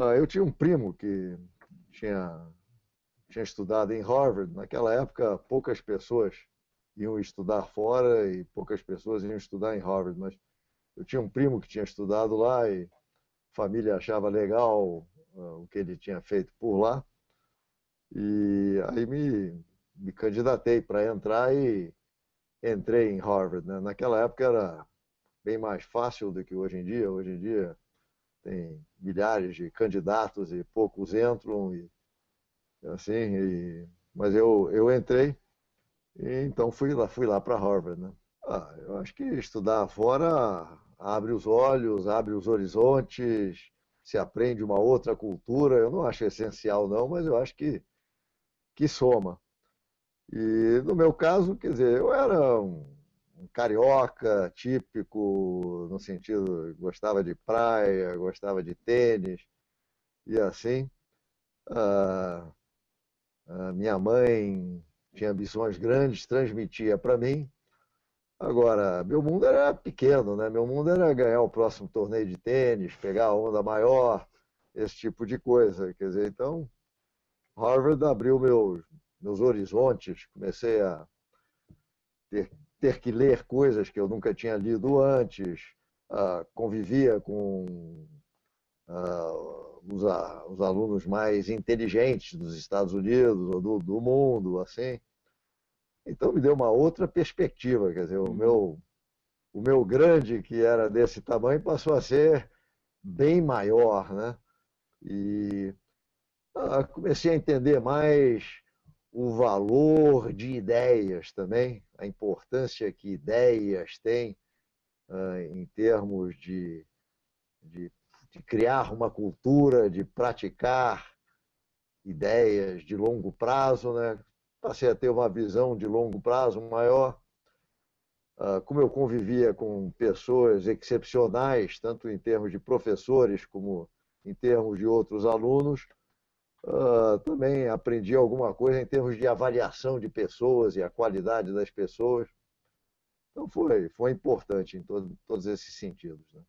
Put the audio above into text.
Ah, eu tinha um primo que tinha, tinha estudado em Harvard. Naquela época, poucas pessoas iam estudar fora e poucas pessoas iam estudar em Harvard. Mas eu tinha um primo que tinha estudado lá e a família achava legal uh, o que ele tinha feito por lá. E aí me, me candidatei para entrar e entrei em Harvard. Né? Naquela época era bem mais fácil do que hoje em dia. Hoje em dia tem milhares de candidatos e poucos entram e é assim e, mas eu eu entrei e então fui lá fui lá para Harvard né ah, eu acho que estudar fora abre os olhos abre os horizontes se aprende uma outra cultura eu não acho essencial não mas eu acho que que soma e no meu caso quer dizer eu era um carioca típico, no sentido gostava de praia, gostava de tênis e assim. Ah, ah, minha mãe tinha ambições grandes, transmitia para mim. Agora, meu mundo era pequeno, né? Meu mundo era ganhar o próximo torneio de tênis, pegar a onda maior, esse tipo de coisa. Quer dizer, então, Harvard abriu meus, meus horizontes, comecei a ter ter que ler coisas que eu nunca tinha lido antes, uh, convivia com uh, os, os, alunos mais inteligentes dos Estados Unidos ou do, do, mundo, assim. Então me deu uma outra perspectiva, quer dizer, o uhum. meu, o meu grande, que era desse tamanho, passou a ser bem maior, né? E uh, comecei a entender mais o valor de ideias também, a importância que ideias têm uh, em termos de, de, de, criar uma cultura, de praticar ideias de longo prazo, né? passei a ter uma visão de longo prazo maior. Uh, como eu convivia com pessoas excepcionais, tanto em termos de professores como em termos de outros alunos, Uh, também aprendi alguma coisa em termos de avaliação de pessoas e a qualidade das pessoas. Então foi, foi importante em todo, todos esses sentidos. Né?